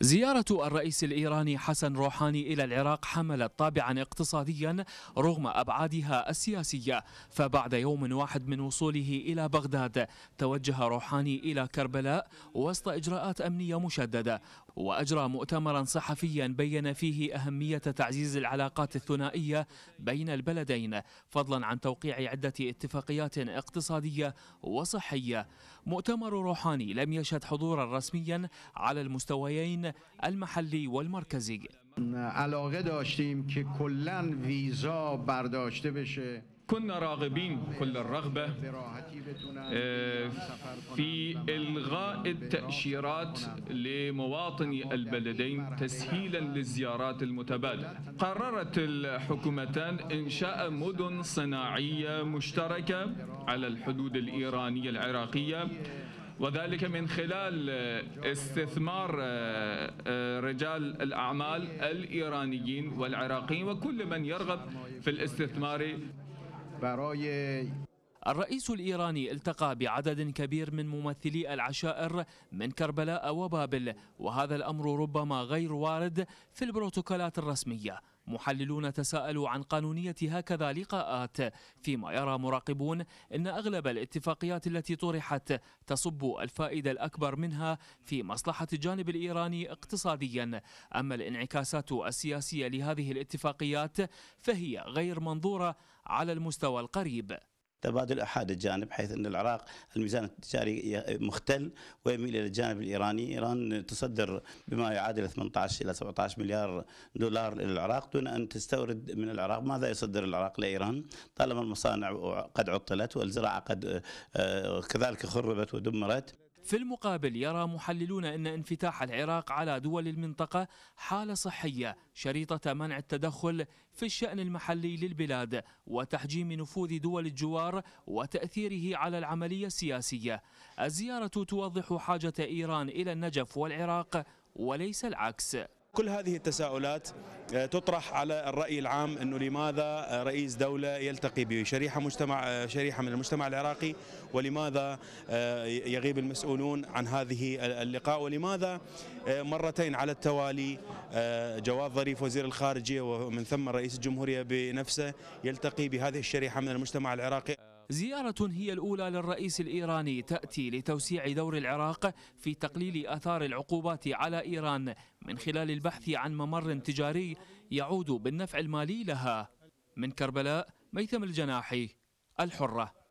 زيارة الرئيس الإيراني حسن روحاني إلى العراق حملت طابعا اقتصاديا رغم أبعادها السياسية فبعد يوم واحد من وصوله إلى بغداد توجه روحاني إلى كربلاء وسط إجراءات أمنية مشددة وأجرى مؤتمرا صحفيا بين فيه أهمية تعزيز العلاقات الثنائية بين البلدين فضلا عن توقيع عدة اتفاقيات اقتصادية وصحية مؤتمر روحاني لم يشهد حضورا رسميا على المستويين المحلي والمركزي علاقه داشتیم که کلا ویزا برداشته بشه كنا راغبين كل الرغبة آه، في إلغاء التأشيرات لمواطني البلدين تسهيلا للزيارات المتبادلة قررت الحكومتان إنشاء مدن صناعية مشتركة على الحدود الإيرانية العراقية وذلك من خلال آه، استثمار آه، رجال الأعمال الإيرانيين والعراقيين وكل من يرغب في الاستثمار برای الرئيس الإيراني التقى بعدد كبير من ممثلي العشائر من كربلاء وبابل وهذا الأمر ربما غير وارد في البروتوكولات الرسمية محللون تساءلوا عن قانونية هكذا لقاءات فيما يرى مراقبون أن أغلب الاتفاقيات التي طرحت تصب الفائدة الأكبر منها في مصلحة الجانب الإيراني اقتصاديا أما الانعكاسات السياسية لهذه الاتفاقيات فهي غير منظورة على المستوى القريب تبادل احد الجانب حيث ان العراق الميزان التجاري مختل ويميل الى الجانب الايراني، ايران تصدر بما يعادل 18 الى 17 مليار دولار الى العراق دون ان تستورد من العراق، ماذا يصدر العراق لايران؟ طالما المصانع قد عطلت والزراعه قد آه، كذلك خربت ودمرت. في المقابل يرى محللون أن انفتاح العراق على دول المنطقة حالة صحية شريطة منع التدخل في الشأن المحلي للبلاد وتحجيم نفوذ دول الجوار وتأثيره على العملية السياسية الزيارة توضح حاجة إيران إلى النجف والعراق وليس العكس كل هذه التساؤلات آه، تطرح على الرأي العام أنه لماذا رئيس دولة يلتقي بشريحة مجتمع آه، شريحة من المجتمع العراقي ولماذا آه، يغيب المسؤولون عن هذه اللقاء ولماذا مرتين على التوالي جواد ظريف وزير الخارجية ومن ثم رئيس الجمهورية بنفسه يلتقي بهذه الشريحة من المجتمع العراقي زيارة هي الأولى للرئيس الإيراني تأتي لتوسيع دور العراق في تقليل آثار العقوبات على إيران من خلال البحث عن ممر تجاري يعود بالنفع المالي لها من كربلاء ميثم الجناحي الحرة